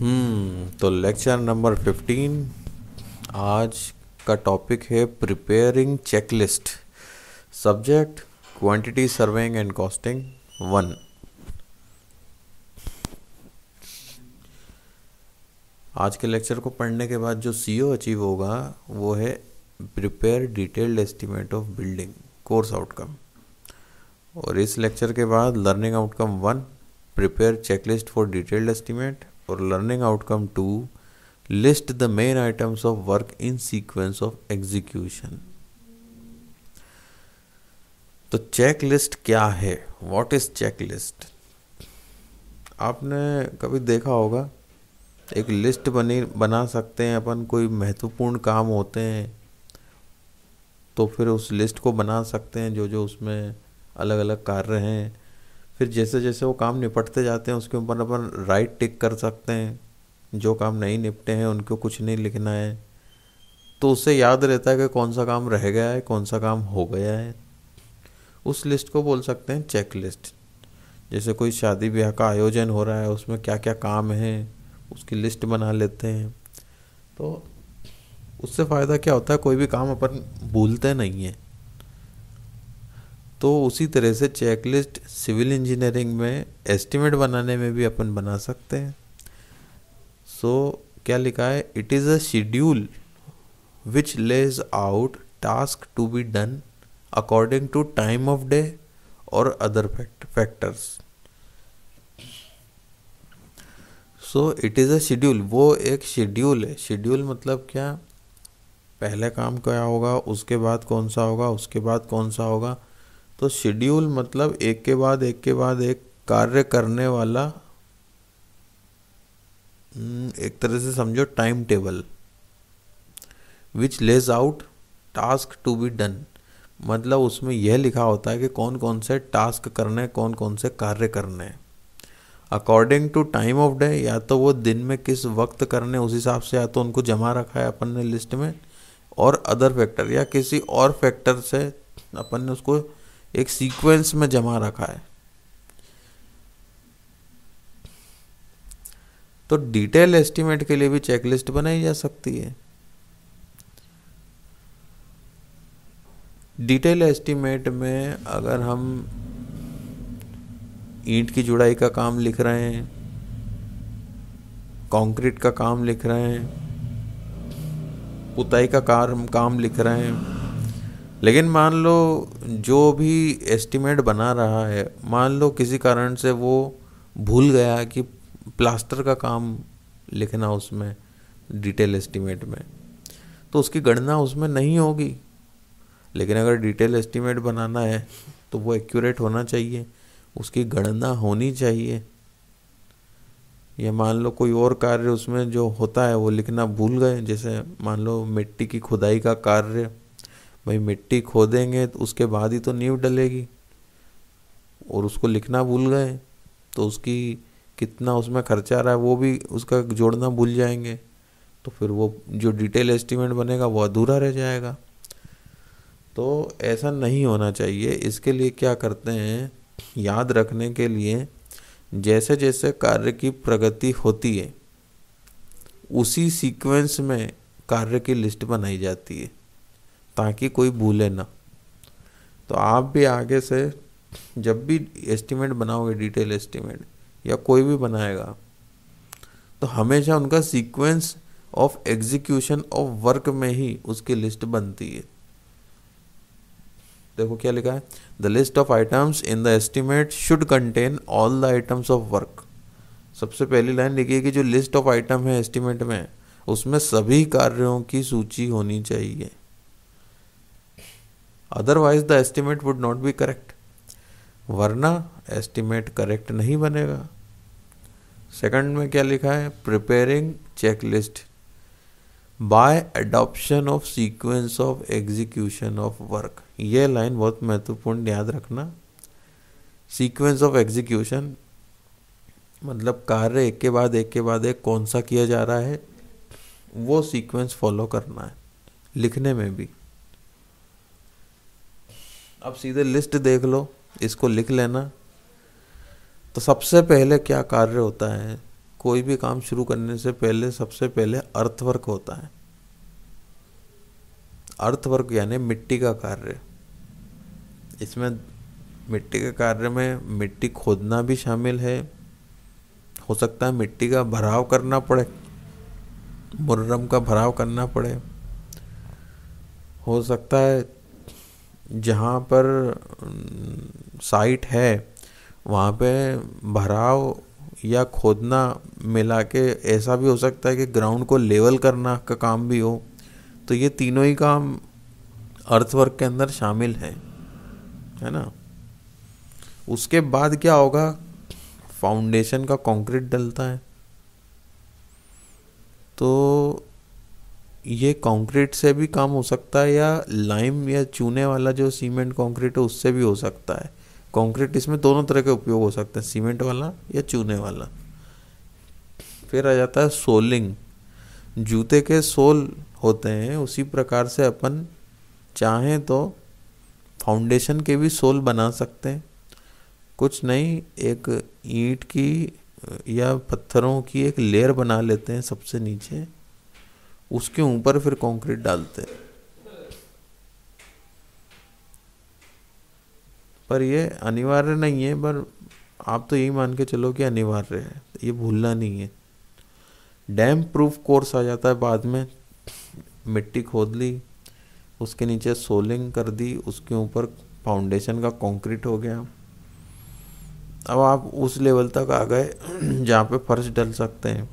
हम्म, तो lecture number fifteen आज का टॉपिक है preparing checklist subject quantity surveying and costing one आज के लेक्चर को पढ़ने के बाद जो सीओ अचीव होगा वो है prepare detailed estimate of building course outcome और इस लेक्चर के बाद learning outcome one prepare checklist for detailed estimate और learning outcome two list the main items of work in sequence of execution तो check list क्या है what is check list आपने कभी देखा होगा एक लिस्ट बनी बना सकते हैं अपन कोई महत्वपूर्ण काम होते हैं तो फिर उस लिस्ट को बना सकते हैं जो जो उसमें अलग अलग कार्य हैं फिर जैसे जैसे वो काम निपटते जाते हैं उसके ऊपर अपन राइट टिक कर सकते हैं जो काम नहीं निपटे हैं उनको कुछ नहीं लिखना है तो उससे याद रहता है कि कौन सा काम रह गया है कौन सा काम हो गया है उस लिस्ट को बोल सकते हैं चेक लिस्ट जैसे कोई शादी ब्याह का आयोजन हो रहा है उसमें क्या क्या काम है उसकी लिस्ट बना लेते हैं तो उससे फ़ायदा क्या होता है कोई भी काम अपन भूलते नहीं हैं तो उसी तरह से चेकलिस्ट सिविल इंजीनियरिंग में एस्टिमेट बनाने में भी अपन बना सकते हैं सो so, क्या लिखा है it is a schedule which lays out task to be done according to time of day और other factors so it is a schedule वो एक शेड्यूल है शेड्यूल मतलब क्या पहले काम क्या होगा उसके बाद कौन सा होगा उसके बाद कौन सा होगा तो शेड्यूल मतलब एक के बाद एक के बाद एक कार्य करने वाला हम्म, एक तरह से समझो time table which lays out task to be done मतलब उसमें यह लिखा होता है कि कौन कौन से टास्क करने हैं कौन कौन से कार्य करने हैं according to time of day या तो वो दिन में किस वक्त करने उस हिसाब से या तो उनको जमा रखा है अपन ने लिस्ट में और अदर फैक्टर या किसी और फैक्टर से अपन ने उसको एक सीक्वेंस में जमा रखा है तो डिटेल एस्टीमेट के लिए भी चेकलिस्ट बनाई जा सकती है डिटेल एस्टीमेट में अगर हम ईंट की जुड़ाई का काम लिख रहे हैं कंक्रीट का काम लिख रहे हैं पुताई का काम काम लिख रहे हैं लेकिन मान लो जो भी एस्टिमेट बना रहा है मान लो किसी कारण से वो भूल गया कि प्लास्टर का काम लिखना उसमें डिटेल एस्टिमेट में तो उसकी गणना उसमें नहीं होगी लेकिन अगर डिटेल एस्टिमेट बनाना है तो वो एक्यूरेट होना चाहिए उसकी गणना होनी चाहिए या मान लो कोई और कार्य उसमें जो होता है वो लिखना भूल गए जैसे मान लो मिट्टी की खुदाई का कार्य भाई मिट्टी खोदेंगे तो उसके बाद ही तो नींव डलेगी और उसको लिखना भूल गए तो उसकी कितना उसमें खर्चा रहा है वो भी उसका जोड़ना भूल जाएंगे तो फिर वो जो डिटेल एस्टिमेट बनेगा वो अधूरा रह जाएगा तो ऐसा नहीं होना चाहिए इसके लिए क्या करते हैं याद रखने के लिए जैसे जैसे कार्य की प्रगति होती है उसी सीक्वेंस में कार्य की लिस्ट बनाई जाती है ताकि कोई भूले ना तो आप भी आगे से जब भी एस्टिमेट बनाओगे डिटेल एस्टिमेट या कोई भी बनाएगा तो हमेशा उनका sequence of execution of work में ही उसकी लिस्ट बनती है देखो क्या लिखा है the list of items in the estimate should contain all the items of work सबसे पहली लाइन है कि जो लिस्ट ऑफ आइटम है एस्टिमेट में उसमें सभी कार्यों की सूची होनी चाहिए otherwise the estimate would not be correct वरना एस्टिमेट करेक्ट नहीं बनेगा सेकंड में क्या लिखा है preparing checklist by adoption of sequence of execution of work ये लाइन बहुत महत्वपूर्ण याद रखना सीक्वेंस ऑफ एग्जीक्यूशन मतलब कार्य एक के बाद एक के बाद एक कौन सा किया जा रहा है वो सीक्वेंस फॉलो करना है लिखने में भी अब सीधे लिस्ट देख लो इसको लिख लेना तो सबसे पहले क्या कार्य होता है कोई भी काम शुरू करने से पहले सबसे पहले अर्थवर्क होता है अर्थवर्क यानी मिट्टी का कार्य इसमें मिट्टी के कार्य में मिट्टी खोदना भी शामिल है हो सकता है मिट्टी का भराव करना पड़े मुर्रम का भराव करना पड़े हो सकता है जहाँ पर साइट है वहाँ पे भराव या खोदना मिला के ऐसा भी हो सकता है कि ग्राउंड को लेवल करना का काम भी हो तो ये तीनों ही काम अर्थवर्क के अंदर शामिल हैं है ना उसके बाद क्या होगा फाउंडेशन का कंक्रीट डलता है तो ये कंक्रीट से भी काम हो सकता है या लाइम या चूने वाला जो सीमेंट कंक्रीट है उससे भी हो सकता है कंक्रीट इसमें दोनों तरह के उपयोग हो सकते हैं सीमेंट वाला या चूने वाला फिर आ जाता है सोलिंग जूते के सोल होते हैं उसी प्रकार से अपन चाहें तो फाउंडेशन के भी सोल बना सकते हैं कुछ नहीं एक ईंट की या पत्थरों की एक लेयर बना लेते हैं सबसे नीचे उसके ऊपर फिर कंक्रीट डालते हैं पर ये अनिवार्य नहीं है पर आप तो यही मान के चलो कि अनिवार्य है ये भूलना नहीं है डैम प्रूफ कोर्स आ जाता है बाद में मिट्टी खोद ली उसके नीचे सोलिंग कर दी उसके ऊपर फाउंडेशन का कंक्रीट हो गया अब आप उस लेवल तक आ गए जहाँ पे फर्श डल सकते हैं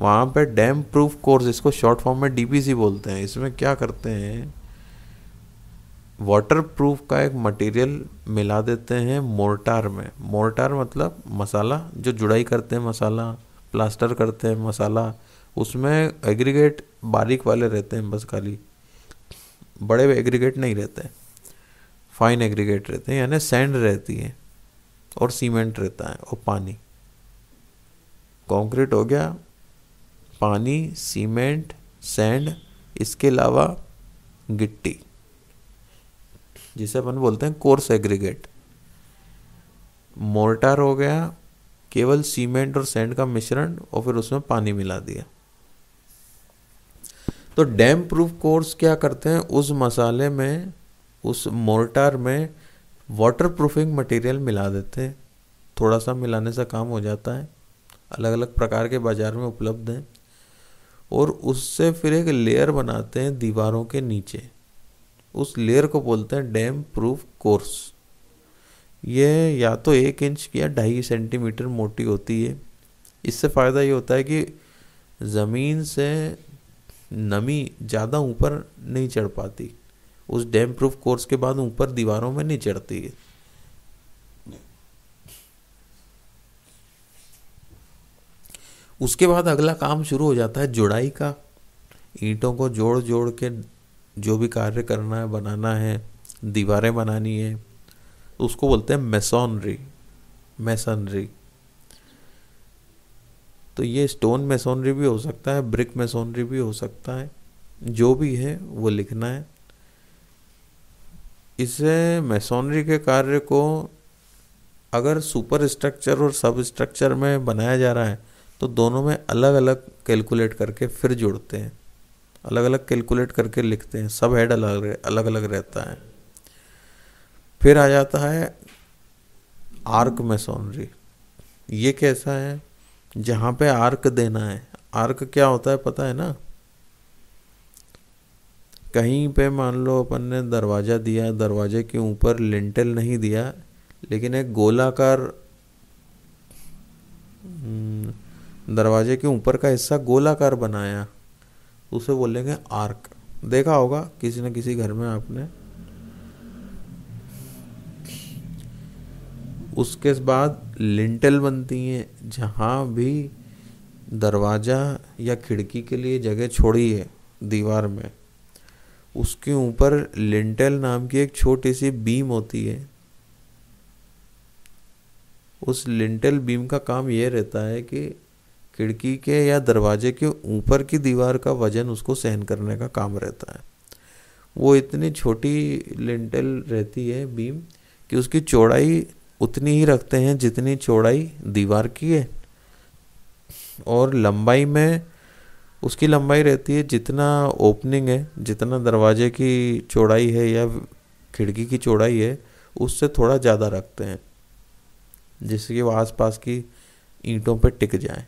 वहाँ पे डैम प्रूफ कोर्स इसको शॉर्ट फॉर्म में डी बोलते हैं इसमें क्या करते हैं वाटर प्रूफ का एक मटेरियल मिला देते हैं मोर्टार में मोर्टार मतलब मसाला जो जुड़ाई करते हैं मसाला प्लास्टर करते हैं मसाला उसमें एग्रीगेट बारीक वाले रहते हैं बस खाली बड़े एग्रीगेट नहीं रहते फाइन एग्रीगेट रहते हैं यानी सैंड रहती है और सीमेंट रहता है और पानी कंक्रीट हो गया पानी सीमेंट सैंड इसके अलावा गिट्टी जिसे अपन बोलते हैं कोर्स एग्रीगेट मोर्टार हो गया केवल सीमेंट और सैंड का मिश्रण और फिर उसमें पानी मिला दिया तो डैम प्रूफ कोर्स क्या करते हैं उस मसाले में उस मोर्टार में वाटर प्रूफिंग मटेरियल मिला देते हैं थोड़ा सा मिलाने से काम हो जाता है अलग अलग प्रकार के बाज़ार में उपलब्ध हैं और उससे फिर एक लेयर बनाते हैं दीवारों के नीचे उस लेयर को बोलते हैं डैम प्रूफ कोर्स ये या तो एक इंच या ढाई सेंटीमीटर मोटी होती है इससे फ़ायदा ये होता है कि ज़मीन से नमी ज़्यादा ऊपर नहीं चढ़ पाती उस डैम प्रूफ कोर्स के बाद ऊपर दीवारों में नहीं चढ़ती है उसके बाद अगला काम शुरू हो जाता है जुड़ाई का ईंटों को जोड़ जोड़ के जो भी कार्य करना है बनाना है दीवारें बनानी है उसको बोलते हैं मेसोनरी मेसनरी तो ये स्टोन मेसोनरी भी हो सकता है ब्रिक मेसोनरी भी हो सकता है जो भी है वो लिखना है इसे मेसोनरी के कार्य को अगर सुपर स्ट्रक्चर और सब स्ट्रक्चर में बनाया जा रहा है तो दोनों में अलग अलग कैलकुलेट करके फिर जोड़ते हैं अलग अलग कैलकुलेट करके लिखते हैं सब हेड अलग अलग अलग रहता है फिर आ जाता है आर्क मेसोनरी ये कैसा है जहाँ पे आर्क देना है आर्क क्या होता है पता है ना कहीं पे मान लो अपन ने दरवाज़ा दिया दरवाजे के ऊपर लिंटल नहीं दिया लेकिन एक गोलाकार हम्म, दरवाजे के ऊपर का हिस्सा गोलाकार बनाया उसे बोलेंगे आर्क देखा होगा किसी न किसी घर में आपने उसके बाद लिंटल बनती हैं जहाँ भी दरवाज़ा या खिड़की के लिए जगह छोड़ी है दीवार में उसके ऊपर लिंटेल नाम की एक छोटी सी बीम होती है उस लिंटेल बीम का काम यह रहता है कि खिड़की के या दरवाजे के ऊपर की दीवार का वजन उसको सहन करने का काम रहता है वो इतनी छोटी लिंटल रहती है बीम कि उसकी चौड़ाई उतनी ही रखते हैं जितनी चौड़ाई दीवार की है और लंबाई में उसकी लंबाई रहती है जितना ओपनिंग है जितना दरवाजे की चौड़ाई है या खिड़की की चौड़ाई है उससे थोड़ा ज़्यादा रखते हैं जिससे कि वो आसपास की ईंटों पर टिक जाए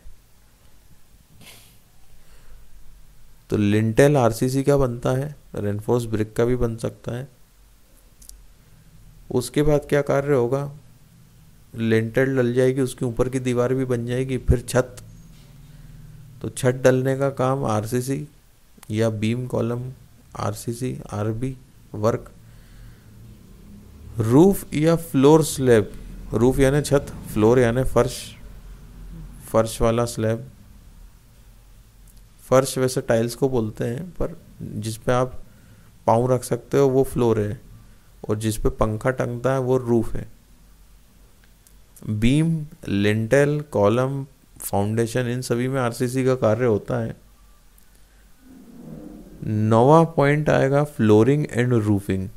तो लिंटेल आरसीसी का बनता है रेनफोर्स ब्रिक का भी बन सकता है उसके बाद क्या कार्य होगा लिंटेल डल जाएगी उसके ऊपर की दीवार भी बन जाएगी फिर छत तो छत डलने का काम आरसीसी या beam column RCC RB work roof या फ्लोर स्लैब रूफ यानी छत फ्लोर यानी फर्श फर्श वाला स्लैब फर्श वैसे टाइल्स को बोलते हैं पर जिस पे आप पाँव रख सकते हो वो फ्लोर है और जिस पे पंखा टंगता है वो रूफ है बीम लिंटेल कॉलम फाउंडेशन इन सभी में आरसीसी का कार्य होता है नवा पॉइंट आएगा फ्लोरिंग एंड रूफिंग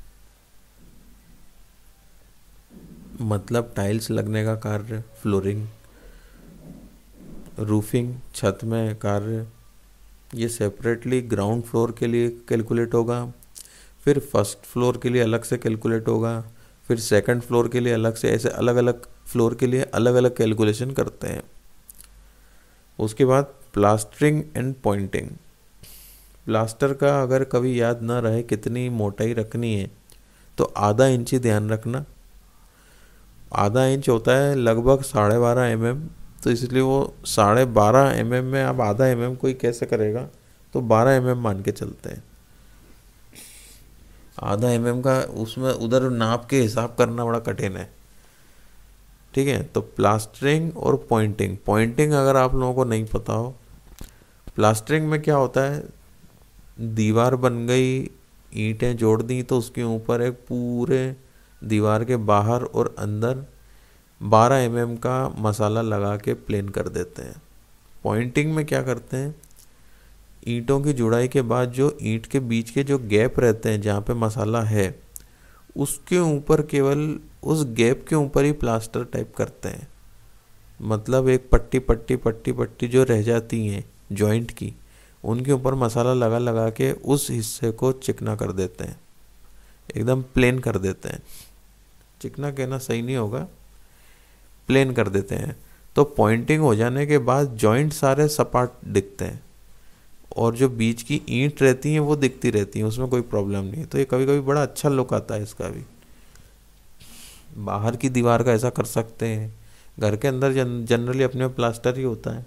मतलब टाइल्स लगने का कार्य फ्लोरिंग रूफिंग छत में कार्य ये सेपरेटली ग्राउंड फ्लोर के लिए कैलकुलेट होगा फिर फर्स्ट फ्लोर के लिए अलग से कैलकुलेट होगा फिर सेकंड फ्लोर के लिए अलग से ऐसे अलग अलग फ्लोर के लिए अलग अलग कैलकुलेशन करते हैं उसके बाद प्लास्टरिंग एंड पॉइंटिंग प्लास्टर का अगर कभी याद ना रहे कितनी मोटाई रखनी है तो आधा इंच ही ध्यान रखना आधा इंच होता है लगभग साढ़े बारह एम तो इसलिए वो साढ़े बारह एम में आप आधा एम mm कोई कैसे करेगा तो बारह एम mm मान के चलते हैं आधा एम mm का उसमें उधर नाप के हिसाब करना बड़ा कठिन है ठीक है तो प्लास्टरिंग और पॉइंटिंग पॉइंटिंग अगर आप लोगों को नहीं पता हो प्लास्टरिंग में क्या होता है दीवार बन गई ईंटें जोड़ दी तो उसके ऊपर एक पूरे दीवार के बाहर और अंदर बारह एम mm का मसाला लगा के प्लेन कर देते हैं पॉइंटिंग में क्या करते हैं ईंटों की जुड़ाई के बाद जो ईंट के बीच के जो गैप रहते हैं जहाँ पे मसाला है उसके ऊपर केवल उस गैप के ऊपर ही प्लास्टर टाइप करते हैं मतलब एक पट्टी पट्टी पट्टी पट्टी जो रह जाती हैं जॉइंट की उनके ऊपर मसाला लगा लगा के उस हिस्से को चिकना कर देते हैं एकदम प्लेन कर देते हैं चिकना कहना सही नहीं होगा प्लेन कर देते हैं तो पॉइंटिंग हो जाने के बाद जॉइंट सारे सपाट दिखते हैं और जो बीच की ईंट रहती हैं वो दिखती रहती हैं उसमें कोई प्रॉब्लम नहीं है तो ये कभी कभी बड़ा अच्छा लुक आता है इसका भी बाहर की दीवार का ऐसा कर सकते हैं घर के अंदर जन, जनरली अपने प्लास्टर ही होता है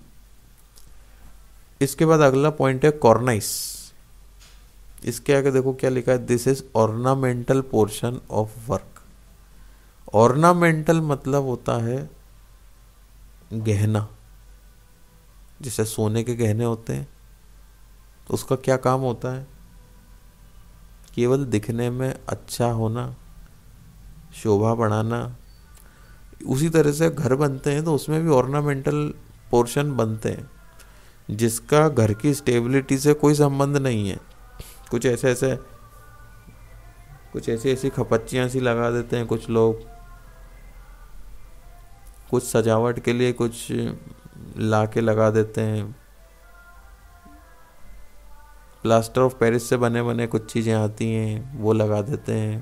इसके बाद अगला पॉइंट है कॉर्नाइस इसके आगे देखो क्या लिखा है this is ornamental portion of work ornamental मतलब होता है गहना जैसे सोने के गहने होते हैं तो उसका क्या काम होता है केवल दिखने में अच्छा होना शोभा बढ़ाना उसी तरह से घर बनते हैं तो उसमें भी ऑर्नामेंटल पोर्शन बनते हैं जिसका घर की स्टेबिलिटी से कोई संबंध नहीं है कुछ ऐसे ऐसे कुछ ऐसी ऐसी खपच्चियाँ सी लगा देते हैं कुछ लोग कुछ सजावट के लिए कुछ ला के लगा देते हैं प्लास्टर ऑफ पेरिस से बने बने कुछ चीज़ें आती हैं वो लगा देते हैं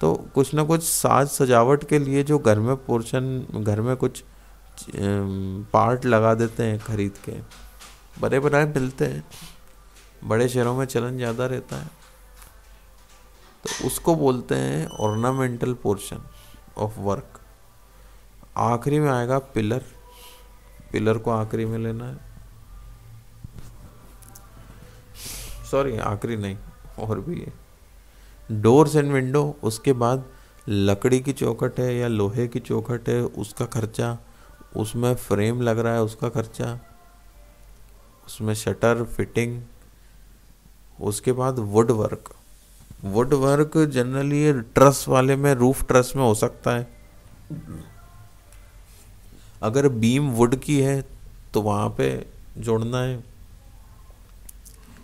तो कुछ ना कुछ साज सजावट के लिए जो घर में पोर्शन घर में कुछ पार्ट लगा देते हैं खरीद के बड़े बड़े मिलते हैं बड़े शहरों में चलन ज़्यादा रहता है तो उसको बोलते हैं ऑर्नामेंटल पोर्शन ऑफ वर्क आखिरी में आएगा पिलर पिलर को आखिरी में लेना है सॉरी आखिरी नहीं और भी है डोर्स एंड विंडो उसके बाद लकड़ी की चौखट है या लोहे की चौखट है उसका खर्चा उसमें फ्रेम लग रहा है उसका खर्चा उसमें शटर फिटिंग उसके बाद wood work wood work generally truss वाले में रूफ ट्रस में हो सकता है अगर बीम वुड की है तो वहाँ पे जोड़ना है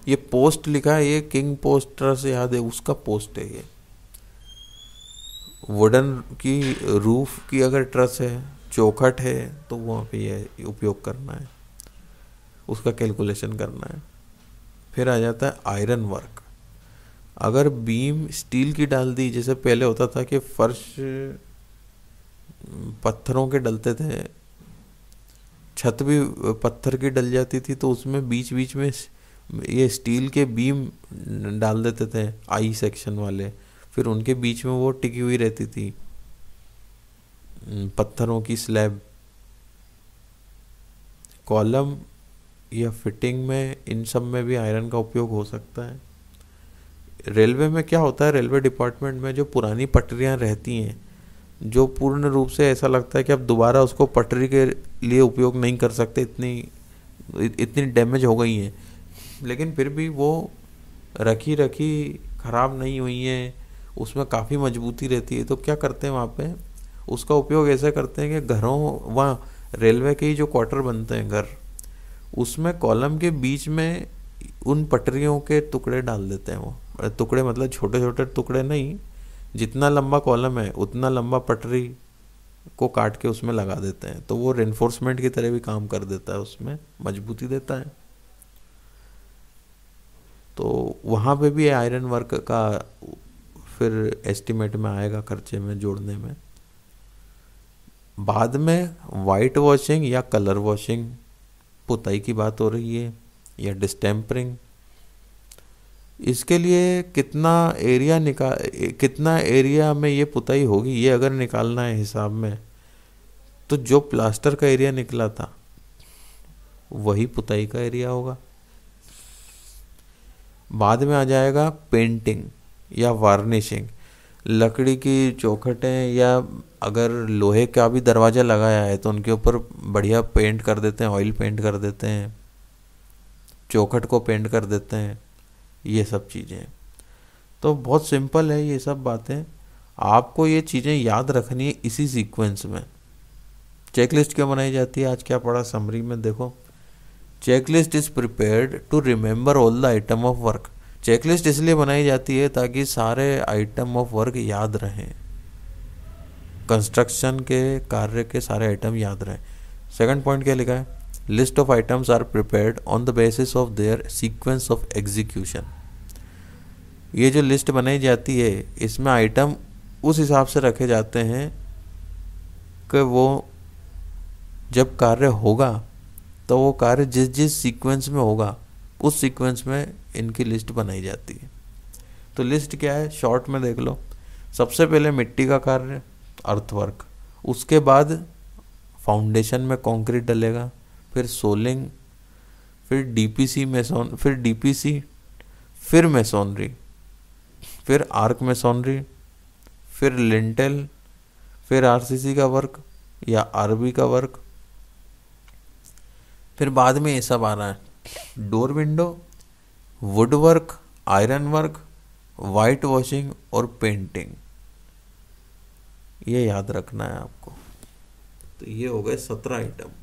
ये पोस्ट लिखा है ये किंग पोस्टर से याद है उसका पोस्ट है ये वुडन की रूफ की अगर ट्रस है चौखट है तो वहाँ पे ये उपयोग करना है उसका कैलकुलेशन करना है फिर आ जाता है आयरन वर्क अगर बीम स्टील की डाल दी जैसे पहले होता था कि फर्श पत्थरों के डलते थे छत भी पत्थर की डल जाती थी तो उसमें बीच बीच में ये स्टील के बीम डाल देते थे आई सेक्शन वाले फिर उनके बीच में वो टिकी हुई रहती थी पत्थरों की स्लैब कॉलम या फिटिंग में इन सब में भी आयरन का उपयोग हो सकता है रेलवे में क्या होता है रेलवे डिपार्टमेंट में जो पुरानी पटरियां रहती हैं जो पूर्ण रूप से ऐसा लगता है कि आप दोबारा उसको पटरी के लिए उपयोग नहीं कर सकते इतनी इतनी डैमेज हो गई हैं लेकिन फिर भी वो रखी रखी ख़राब नहीं हुई हैं उसमें काफ़ी मजबूती रहती है तो क्या करते हैं वहाँ पे उसका उपयोग ऐसे करते हैं कि घरों वहाँ रेलवे के ही जो क्वार्टर बनते हैं घर उसमें कॉलम के बीच में उन पटरियों के टुकड़े डाल देते हैं वो टुकड़े मतलब छोटे छोटे टुकड़े नहीं जितना लंबा कॉलम है उतना लंबा पटरी को काट के उसमें लगा देते हैं तो वो रेनफोर्समेंट की तरह भी काम कर देता है उसमें मजबूती देता है तो वहाँ पे भी आयरन वर्क का फिर एस्टिमेट में आएगा खर्चे में जोड़ने में बाद में वाइट वॉशिंग या कलर वॉशिंग पुताई की बात हो रही है या डिस्टेम्परिंग इसके लिए कितना एरिया निकाल कितना एरिया में ये पुताई होगी ये अगर निकालना है हिसाब में तो जो प्लास्टर का एरिया निकला था वही पुताई का एरिया होगा बाद में आ जाएगा पेंटिंग या वार्निशिंग लकड़ी की चौखटें या अगर लोहे का भी दरवाज़ा लगाया है तो उनके ऊपर बढ़िया पेंट कर देते हैं ऑयल पेंट कर देते हैं चौखट को पेंट कर देते हैं ये सब चीज़ें तो बहुत सिंपल है ये सब बातें आपको ये चीज़ें याद रखनी है इसी सीक्वेंस में चेकलिस्ट क्यों बनाई जाती है आज क्या पढ़ा समरी में देखो checklist is prepared to remember all the item of work checklist इसलिए बनाई जाती है ताकि सारे आइटम ऑफ वर्क याद रहें कंस्ट्रक्शन के कार्य के सारे आइटम याद रहें सेकंड पॉइंट क्या लिखा है list of items are prepared on the basis of their sequence of execution ये जो लिस्ट बनाई जाती है इसमें आइटम उस हिसाब से रखे जाते हैं कि वो जब कार्य होगा तो वो कार्य जिस जिस सीक्वेंस में होगा उस सीक्वेंस में इनकी लिस्ट बनाई जाती है तो लिस्ट क्या है शॉर्ट में देख लो सबसे पहले मिट्टी का कार्य अर्थवर्क उसके बाद फाउंडेशन में कंक्रीट डलेगा फिर सोलिंग फिर डीपीसी मेसोन फिर डीपीसी फिर मेसोनरी फिर आर्क मेसोनरी फिर लिंटेल फिर आरसीसी का वर्क या आरबी का वर्क फिर बाद में ये सब आ रहा है door window wood work iron work white washing और पेंटिंग ये याद रखना है आपको तो ये हो गए सत्रह आइटम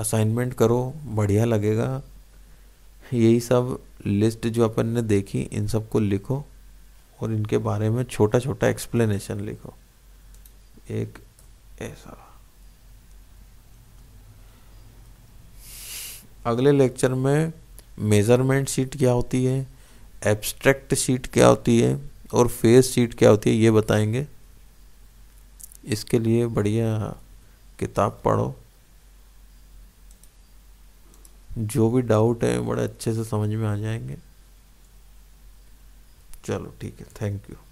असाइनमेंट करो बढ़िया लगेगा यही सब लिस्ट जो अपन ने देखी इन सब को लिखो और इनके बारे में छोटा छोटा एक्सप्लेनेशन लिखो एक ऐसा अगले लेक्चर में मेज़रमेंट शीट क्या होती है एब्स्ट्रैक्ट शीट क्या होती है और फेस शीट क्या होती है ये बताएंगे इसके लिए बढ़िया किताब पढ़ो जो भी डाउट है बड़े अच्छे से समझ में आ जाएंगे चलो ठीक है थैंक यू